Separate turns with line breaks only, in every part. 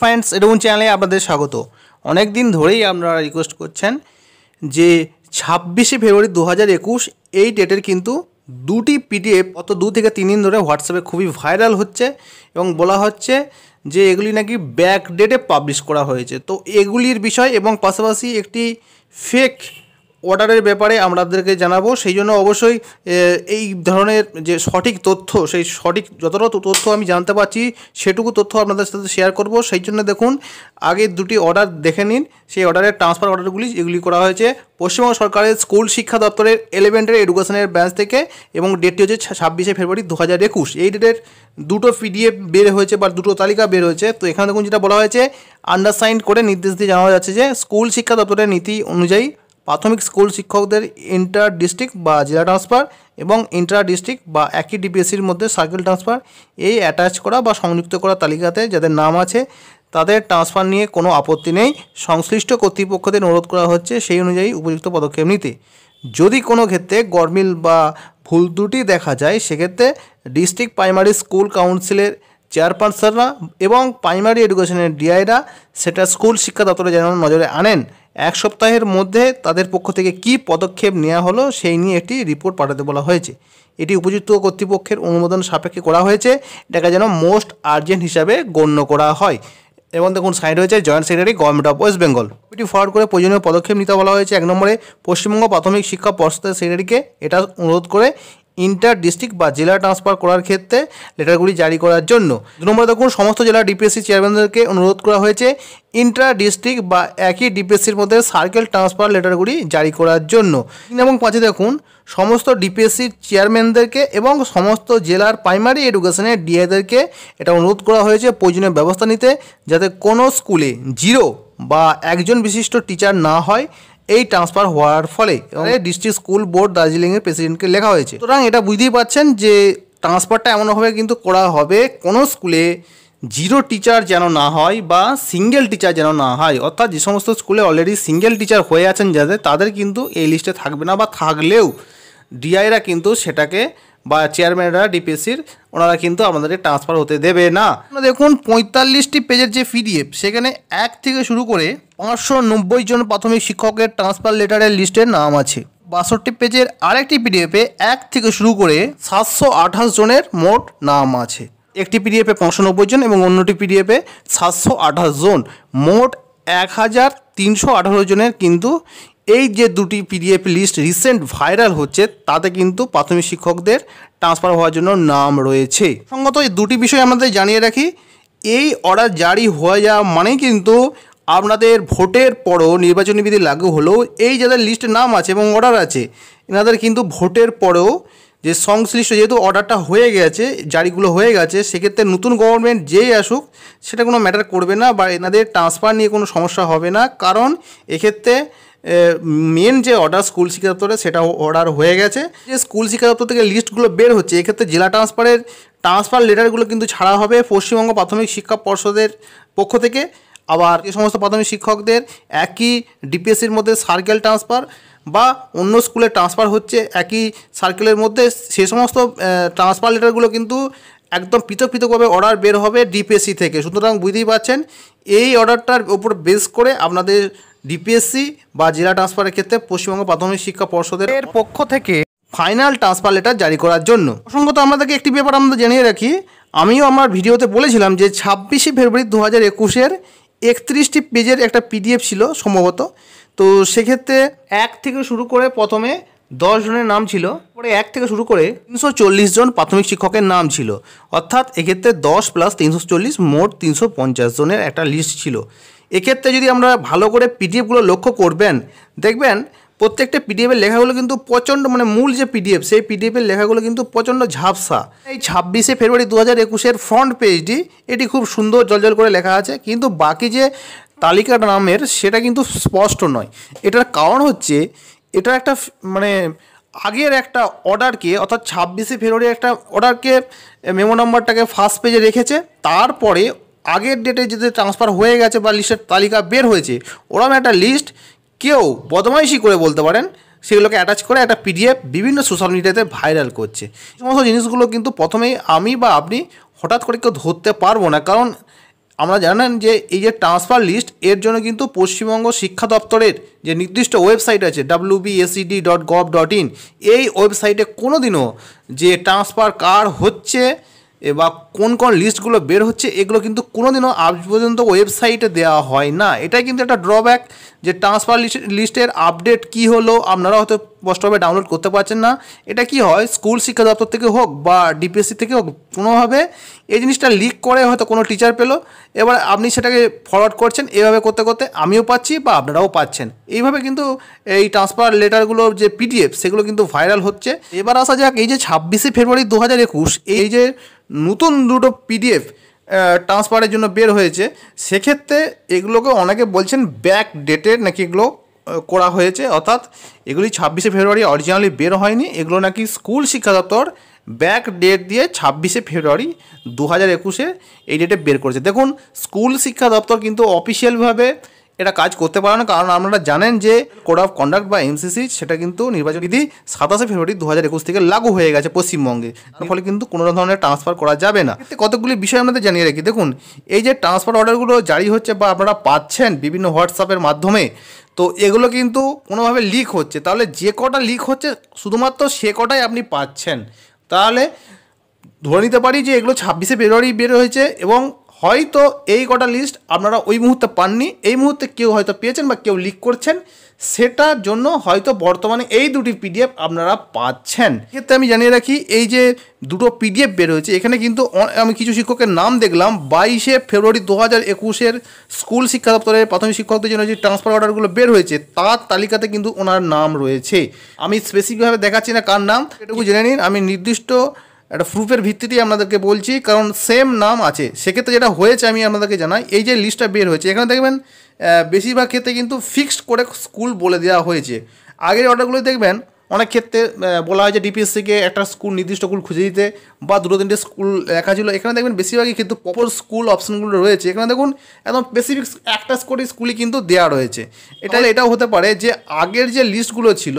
friends এরকম চ্যানেলে আপনাদের স্বাগত অনেক দিন ধরেই আপনারা রিকোয়েস্ট করছেন যে ছাব্বিশে ফেব্রুয়ারি দু হাজার একুশ এই ডেটের কিন্তু দুটি পিডিএফ অত দু থেকে তিন দিন ধরে হোয়াটসঅ্যাপে খুবই ভাইরাল হচ্ছে এবং বলা হচ্ছে যে এগুলি নাকি ব্যাক ডেটে পাবলিশ করা হয়েছে তো এগুলির বিষয় এবং পাশাপাশি একটি ফেক অর্ডারের ব্যাপারে আমরা আপনাদেরকে জানাবো সেই জন্য অবশ্যই এই ধরনের যে সঠিক তথ্য সেই সঠিক যতটা তথ্য আমি জানতে পারছি সেটুকু তথ্য আপনাদের সাথে শেয়ার করব সেই জন্য দেখুন আগে দুটি অর্ডার দেখে নিন সেই অর্ডারের ট্রান্সফার অর্ডারগুলি এগুলি করা হয়েছে পশ্চিমবঙ্গ সরকারের স্কুল শিক্ষা দপ্তরের এলিভেন্টের এডুকেশনের ব্রাঞ্চ থেকে এবং ডেটটি হচ্ছে ছাব্বিশে ফেব্রুয়ারি দু হাজার একুশ এই ডেটের দুটো পিডিএফ বের হয়েছে বা দুটো তালিকা বের হয়েছে তো এখানে দেখুন যেটা বলা হয়েছে আন্ডারসাইন করে নির্দেশ দিয়ে জানা যাচ্ছে যে স্কুল শিক্ষা দপ্তরের নীতি অনুযায়ী প্রাথমিক স্কুল শিক্ষকদের ইন্টার ডিস্ট্রিক্ট বা জেলা ট্রান্সফার এবং ইন্টার ডিস্ট্রিক্ট বা একই ডিপিএসসির মধ্যে সার্কেল ট্রান্সফার এই অ্যাটাচ করা বা সংযুক্ত করা তালিকাতে যাদের নাম আছে তাদের ট্রান্সফার নিয়ে কোনো আপত্তি নেই সংশ্লিষ্ট কর্তৃপক্ষদের অনুরোধ করা হচ্ছে সেই অনুযায়ী উপযুক্ত পদক্ষেপ নিতে যদি কোনো ক্ষেত্রে গরমিল বা ভুল দুটি দেখা যায় সেক্ষেত্রে ডিস্ট্রিক্ট প্রাইমারি স্কুল কাউন্সিলের চেয়ারপারসনরা এবং প্রাইমারি এডুকেশনের ডিআইরা সেটা স্কুল শিক্ষা দপ্তরে যেন নজরে আনেন এক সপ্তাহের মধ্যে তাদের পক্ষ থেকে কি পদক্ষেপ নেওয়া হলো সেই নিয়ে একটি রিপোর্ট পাঠাতে বলা হয়েছে এটি উপযুক্ত কর্তৃপক্ষের অনুমোদন সাপেক্ষে করা হয়েছে এটাকে যেন মোস্ট আর্জেন্ট হিসাবে গণ্য করা হয় এবং দেখুন সাইড হয়েছে joint secretary government of West Bengal এটি ফরওয়ার্ড করে প্রয়োজনীয় পদক্ষেপ নিতে বলা হয়েছে এক নম্বরে পশ্চিমবঙ্গ প্রাথমিক শিক্ষা পর্ষদের সেক্রেটারিকে এটা অনুরোধ করে ইন্টার ডিস্ট্রিক্ট বা জেলা ট্রান্সফার করার ক্ষেত্রে লেটারগুলি জারি করার জন্য দু নম্বরে দেখুন সমস্ত জেলা ডিপিএসসি চেয়ারম্যানদেরকে অনুরোধ করা হয়েছে ইন্টার ডিস্ট্রিক্ট বা একই ডিপিএসসির মধ্যে সার্কেল ট্রান্সফার লেটারগুলি জারি করার জন্য তিন এবং পাঁচে দেখুন সমস্ত ডিপিএসসির চেয়ারম্যানদেরকে এবং সমস্ত জেলার প্রাইমারি এডুকেশনের ডিএদেরকে এটা অনুরোধ করা হয়েছে প্রয়োজনীয় ব্যবস্থা নিতে যাতে কোনো স্কুলে জিরো বা একজন বিশিষ্ট টিচার না হয় এই ট্রান্সফার হওয়ার ফলে ডিস্ট্রিক্ট স্কুল বোর্ড দার্জিলিংয়ের প্রেসিডেন্টকে লেখা হয়েছে সুতরাং এটা বুঝতেই পারছেন যে ট্রান্সফারটা এমনভাবে কিন্তু করা হবে কোনো স্কুলে জিরো টিচার যেন না হয় বা সিঙ্গেল টিচার যেন না হয় অর্থাৎ যে সমস্ত স্কুলে অলরেডি সিঙ্গেল টিচার হয়ে আছেন যাদের তাদের কিন্তু এই লিস্টে থাকবে না বা থাকলেও ডিআইরা কিন্তু সেটাকে বা চেয়ারম্যানরা ডিপিএসসির ওনারা কিন্তু আমাদেরকে ট্রান্সফার হতে দেবে না দেখুন পঁয়তাল্লিশটি পেজের যে পিডিএফ সেখানে এক থেকে শুরু করে পাঁচশো নব্বই জন প্রাথমিক শিক্ষকের ট্রান্সফার লেটারের লিস্টের নাম আছে বাষট্টি পেজের আরেকটি পিডিএফে এক থেকে শুরু করে সাতশো আঠাশ জনের মোট নাম আছে একটি পিডিএফে পাঁচশো নব্বই জন এবং অন্যটি পিডিএফে সাতশো আঠাশ জন মোট এক হাজার তিনশো আঠারো জনের কিন্তু এই যে দুটি পিডিএফ লিস্ট রিসেন্ট ভাইরাল হচ্ছে তাতে কিন্তু প্রাথমিক শিক্ষকদের ট্রান্সফার হওয়ার জন্য নাম রয়েছে সঙ্গত এই দুটি বিষয় আমাদের জানিয়ে রাখি এই অর্ডার জারি হয়ে যাওয়া মানে কিন্তু আপনাদের ভোটের পরও নির্বাচনী বিধি লাগু হলেও এই যাদের লিস্টের নাম আছে এবং অর্ডার আছে এনাদের কিন্তু ভোটের পরেও যে সংশ্লিষ্ট যেহেতু অর্ডারটা হয়ে গেছে জারিগুলো হয়ে গেছে সেক্ষেত্রে নতুন গভর্নমেন্ট যেই আসুক সেটা কোনো ম্যাটার করবে না বা এনাদের ট্রান্সফার নিয়ে কোনো সমস্যা হবে না কারণ এক্ষেত্রে মেন যে অর্ডার স্কুল শিক্ষা দপ্তরে সেটা অর্ডার হয়ে গেছে যে স্কুল শিক্ষা দপ্তর থেকে লিস্টগুলো বের হচ্ছে এক্ষেত্রে জেলা ট্রান্সফারের ট্রান্সফার লেটারগুলো কিন্তু ছাড়া হবে পশ্চিমবঙ্গ প্রাথমিক শিক্ষা পর্ষদের পক্ষ থেকে আবার যে সমস্ত প্রাথমিক শিক্ষকদের একই ডিপিএসসির মধ্যে সার্কেল ট্রান্সফার বা অন্য স্কুলে ট্রান্সফার হচ্ছে একই সার্কেলের মধ্যে সে সমস্ত ট্রান্সফার লেটারগুলো কিন্তু একদম পৃথক পৃথকভাবে অর্ডার বের হবে ডিপিএসসি থেকে সুতরাং বুঝতেই পারছেন এই অর্ডারটার উপর বেস করে আপনাদের ডিপিএসসি বা জেলা ট্রান্সফারের ক্ষেত্রে পশ্চিমবঙ্গ প্রাথমিক শিক্ষা পর্ষদের পক্ষ থেকে ফাইনাল ট্রান্সফার লেটার জারি করার জন্য প্রসঙ্গত আমাদেরকে একটি ব্যাপার আমরা জানিয়ে রাখি আমিও আমার ভিডিওতে বলেছিলাম যে ছাব্বিশে ফেব্রুয়ারি দু হাজার একুশের একত্রিশটি পেজের একটা পিডিএফ ছিল সম্ভবত তো সেক্ষেত্রে এক থেকে শুরু করে প্রথমে দশ জনের নাম ছিল পরে এক থেকে শুরু করে তিনশো চল্লিশ জন প্রাথমিক শিক্ষকের নাম ছিল অর্থাৎ এক্ষেত্রে দশ প্লাস তিনশো চল্লিশ মোট তিনশো পঞ্চাশ জনের একটা লিস্ট ছিল এক্ষেত্রে যদি আমরা ভালো করে পিডিএফগুলো লক্ষ্য করবেন দেখবেন প্রত্যেকটা পিডিএফের লেখাগুলো কিন্তু প্রচণ্ড মানে মূল যে পিডিএফ সেই পিডিএফের লেখাগুলো কিন্তু প্রচণ্ড ঝাপসা এই ছাব্বিশে ফেব্রুয়ারি দু হাজার একুশের ফ্রন্ট পেজটি এটি খুব সুন্দর জলজল করে লেখা আছে কিন্তু বাকি যে তালিকার নামের সেটা কিন্তু স্পষ্ট নয় এটার কারণ হচ্ছে এটা একটা মানে আগের একটা অর্ডারকে অর্থাৎ ছাব্বিশে ফেব্রুয়ারি একটা অর্ডারকে মেমো নম্বরটাকে ফার্স্ট পেজে রেখেছে তারপরে আগের ডেটে যেতে ট্রান্সফার হয়ে গেছে বা লিস্টের তালিকা বের হয়েছে ওরম একটা লিস্ট কেউ বদমাইশি করে বলতে পারেন সেগুলোকে অ্যাটাচ করে একটা পিডিএফ বিভিন্ন সোশ্যাল মিডিয়াতে ভাইরাল করছে এই সমস্ত জিনিসগুলো কিন্তু প্রথমেই আমি বা আপনি হঠাৎ করে কেউ ধরতে পারবো না কারণ আমরা জানেন যে এই যে ট্রান্সফার লিস্ট এর জন্য কিন্তু পশ্চিমবঙ্গ শিক্ষা দপ্তরের যে নির্দিষ্ট ওয়েবসাইট আছে W BACD dot gov dot in এই ওয়েবসাইটে কোনো দিনও যে ট্রান্সফার কার হচ্ছে বা কোন কোন লিস্টগুলো বের হচ্ছে এগুলো কিন্তু কোনোদিনও আজ পর্যন্ত ওয়েবসাইটে দেওয়া হয় না এটাই কিন্তু একটা ড্রব্যাক যে ট্রান্সফার লিস্টের আপডেট কি হলো আপনারা হয়তো স্পষ্টভাবে ডাউনলোড করতে পারছেন না এটা কি হয় স্কুল শিক্ষা দপ্তর থেকে হোক বা ডিপিএসসি থেকে হোক কোনোভাবে এই জিনিসটা লিক করে হয়তো কোনো টিচার পেলো এবার আপনি সেটাকে ফরওয়ার্ড করছেন এভাবে করতে করতে আমিও পাচ্ছি বা আপনারাও পাচ্ছেন এইভাবে কিন্তু এই ট্রান্সফার লেটারগুলো যে পিডিএফ সেগুলো কিন্তু ভাইরাল হচ্ছে এবার আসা যাক এই যে ছাব্বিশে ফেব্রুয়ারি দু হাজার একুশ এই যে নতুন দুটো পিডিএফ ট্রান্সফারের জন্য বের হয়েছে সেক্ষেত্রে এগুলোকে অনেকে বলছেন ব্যাক ডেটের নাকি এগুলো করা হয়েছে অর্থাৎ এগুলি ছাব্বিশে ফেব্রুয়ারি অরিজিনালি বের হয়নি এগুলো নাকি স্কুল শিক্ষা দপ্তর ব্যাক ডেট দিয়ে ছাব্বিশে ফেব্রুয়ারি দু হাজার একুশে এই ডেটে বের করেছে দেখুন স্কুল শিক্ষা দপ্তর কিন্তু অফিসিয়ালভাবে এটা কাজ করতে পারে না কারণ আপনারা জানেন যে কোড অফ কন্ডাক্ট বা এমসিসি সেটা কিন্তু নির্বাচন বিধি সাতাশে ফেব্রুয়ারি দু হাজার একুশ থেকে লাগু হয়ে গেছে পশ্চিমবঙ্গে ফলে কিন্তু কোনো ধরনের ট্রান্সফার করা যাবে না কতগুলি বিষয় আপনাদের জানিয়ে রাখি দেখুন এই যে ট্রান্সফার অর্ডারগুলো জারি হচ্ছে বা আপনারা পাচ্ছেন বিভিন্ন হোয়াটসঅ্যাপের মাধ্যমে তো এগুলো কিন্তু কোনোভাবে লিক হচ্ছে তাহলে যে কটা লিক হচ্ছে শুধুমাত্র সে কটাই আপনি পাচ্ছেন তাহলে ধরে নিতে পারি যে এগুলো ছাব্বিশে ফেব্রুয়ারি বের হয়েছে এবং হয়তো এই কটা লিস্ট আপনারা ওই মুহূর্তে পাননি এই মুহূর্তে কেউ হয়তো পেয়েছেন বা কেউ লিক করছেন সেটার জন্য হয়তো বর্তমানে এই দুটি পিডিএফ আপনারা পাচ্ছেন এক্ষেত্রে আমি জানিয়ে রাখি এই যে দুটো পিডিএফ বের হয়েছে এখানে কিন্তু আমি কিছু শিক্ষকের নাম দেখলাম বাইশে ফেব্রুয়ারি দু হাজার একুশের স্কুল শিক্ষা দপ্তরের প্রাথমিক শিক্ষকদের জন্য যে ট্রান্সফার অর্ডারগুলো বের হয়েছে তার তালিকাতে কিন্তু ওনার নাম রয়েছে আমি স্পেসিফিকভাবে দেখাচ্ছি না কার নাম এটুকু জেনে নিন আমি নির্দিষ্ট একটা প্রুফের ভিত্তিতেই আপনাদেরকে বলছি কারণ সেম নাম আছে সেক্ষেত্রে যেটা হয়েছে আমি আপনাদেরকে জানাই এই যে লিস্টটা বের হয়েছে এখানে দেখবেন বেশিরভাগ ক্ষেত্রে কিন্তু ফিক্সড করে স্কুল বলে দেওয়া হয়েছে আগের অর্ডারগুলো দেখবেন অনেক ক্ষেত্রে বলা হয় যে ডিপিএসসিকে একটা স্কুল নির্দিষ্ট স্কুল খুঁজে দিতে বা দুটো তিনটে স্কুল লেখা ছিল এখানে দেখবেন বেশিরভাগই কিন্তু প্রপার স্কুল অপশনগুলো রয়েছে এখানে দেখুন একদম স্পেসিফিক একটা করে স্কুলই কিন্তু দেওয়া রয়েছে এটা এটাও হতে পারে যে আগের যে লিস্টগুলো ছিল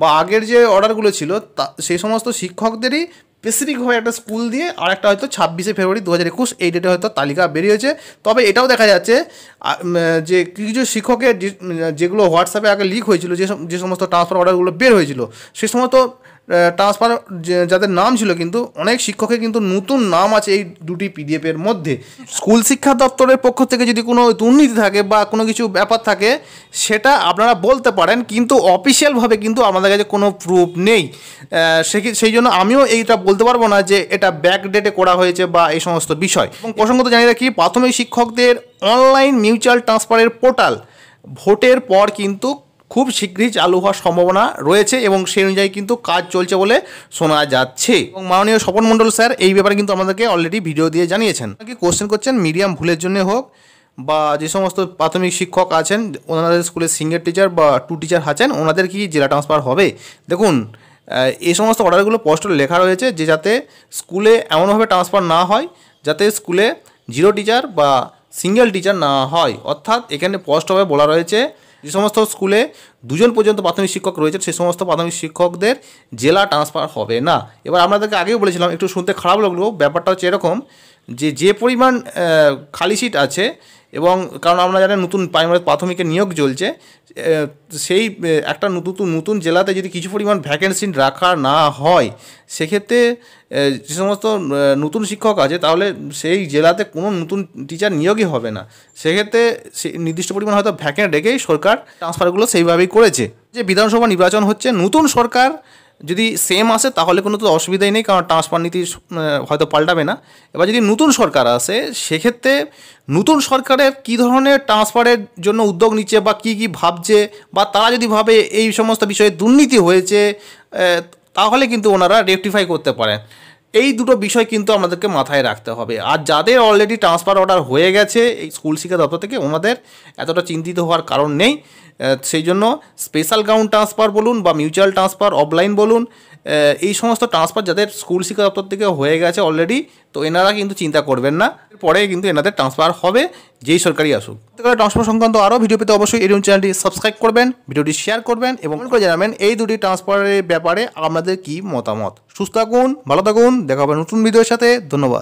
বা আগের যে অর্ডারগুলো ছিল তা সেই সমস্ত শিক্ষকদেরই স্পেসিফিকভাবে একটা স্কুল দিয়ে আর একটা হয়তো ছাব্বিশে ফেব্রুয়ারি দু হাজার একুশ এই ডেটে হয়তো তালিকা বেরিয়েছে তবে এটাও দেখা যাচ্ছে যে কিছু শিক্ষকের যেগুলো হোয়াটসঅ্যাপে আগে লিক হয়েছিল যে যে সমস্ত ট্রান্সফার অর্ডারগুলো বের হয়েছিল সে সমস্ত ট্রান্সফার যাদের নাম ছিল কিন্তু অনেক শিক্ষকের কিন্তু নতুন নাম আছে এই দুটি পিডিএফের মধ্যে স্কুল শিক্ষা দপ্তরের পক্ষ থেকে যদি কোনো দুর্নীতি থাকে বা কোনো কিছু ব্যাপার থাকে সেটা আপনারা বলতে পারেন কিন্তু অফিসিয়ালভাবে কিন্তু আমাদের কাছে কোনো প্রুফ নেই সেই জন্য আমিও এইটা বলতে পারবো না যে এটা ব্যাক ডেটে করা হয়েছে বা এই সমস্ত বিষয় এবং প্রসঙ্গত জানি রাখি প্রাথমিক শিক্ষকদের অনলাইন মিউচুয়াল ট্রান্সফারের পোর্টাল ভোটের পর কিন্তু খুব শীঘ্রই চালু হওয়ার সম্ভাবনা রয়েছে এবং সেই অনুযায়ী কিন্তু কাজ চলছে বলে শোনা যাচ্ছে এবং মাননীয় স্বপন মণ্ডল স্যার এই ব্যাপারে কিন্তু আমাদেরকে অলরেডি ভিডিও দিয়ে জানিয়েছেন কি কোশ্চেন করছেন মিডিয়াম ভুলের জন্য হোক বা যে সমস্ত প্রাথমিক শিক্ষক আছেন ওনাদের স্কুলে সিঙ্গেল টিচার বা টু টিচার আছেন ওনাদের কি জেলা ট্রান্সফার হবে দেখুন এই সমস্ত অর্ডারগুলো স্পষ্ট লেখা রয়েছে যে যাতে স্কুলে এমনভাবে ট্রান্সফার না হয় যাতে স্কুলে জিরো টিচার বা সিঙ্গেল টিচার না হয় অর্থাৎ এখানে স্পষ্টভাবে বলা রয়েছে যে সমস্ত স্কুলে দুজন পর্যন্ত প্রাথমিক শিক্ষক রয়েছে সেই সমস্ত প্রাথমিক শিক্ষকদের জেলা ট্রান্সফার হবে না এবার আপনাদেরকে আগেও বলেছিলাম একটু শুনতে খারাপ লাগলো ব্যাপারটা হচ্ছে এরকম যে যে পরিমাণ খালি সিট আছে এবং কারণ আমরা জানি নতুন প্রাইমারি প্রাথমিকের নিয়োগ চলছে সেই একটা নতুন নতুন জেলাতে যদি কিছু পরিমাণ ভ্যাকেন্সি রাখা না হয় সেক্ষেত্রে যে সমস্ত নতুন শিক্ষক আছে তাহলে সেই জেলাতে কোনো নতুন টিচার নিয়োগই হবে না সেক্ষেত্রে নির্দিষ্ট পরিমাণ হয়তো ভ্যাকেন্ট রেখেই সরকার ট্রান্সফারগুলো সেইভাবেই করেছে যে বিধানসভা নির্বাচন হচ্ছে নতুন সরকার যদি সেম আসে তাহলে কোনো তো অসুবিধাই নেই কারণ ট্রান্সফার নীতি হয়তো পাল্টাবে না এবার যদি নতুন সরকার আসে সেক্ষেত্রে নতুন সরকারের কি ধরনের ট্রান্সফারের জন্য উদ্যোগ নিচ্ছে বা কি কি ভাবছে বা তারা যদি ভাবে এই সমস্ত বিষয়ে দুর্নীতি হয়েছে তাহলে কিন্তু ওনারা রেকটিফাই করতে পারেন এই দুটো বিষয় কিন্তু আমাদেরকে মাথায় রাখতে হবে আর যাদের অলরেডি ট্রান্সফার অর্ডার হয়ে গেছে এই স্কুল শিক্ষা দপ্তর থেকে ওনাদের এতটা চিন্তিত হওয়ার কারণ নেই সেই জন্য স্পেশাল গ্রাউন্ড ট্রান্সফার বলুন বা মিউচুয়াল ট্রান্সফার অফলাইন বলুন এই সমস্ত ট্রান্সফার যাদের স্কুল শিক্ষা দপ্তর থেকে হয়ে গেছে অলরেডি তো এনারা কিন্তু চিন্তা করবেন না পরে কিন্তু এনাদের ট্রান্সফার হবে যেই সরকারি আসুক ট্রান্সফার সংক্রান্ত আরও ভিডিও পেতে অবশ্যই এরকম চ্যানেলটি সাবস্ক্রাইব করবেন ভিডিওটি শেয়ার করবেন এবং করে জানাবেন এই দুটি ট্রান্সফারের ব্যাপারে আপনাদের কি মতামত সুস্থ থাকুন ভালো থাকুন দেখা হবে নতুন ভিডিওর সাথে ধন্যবাদ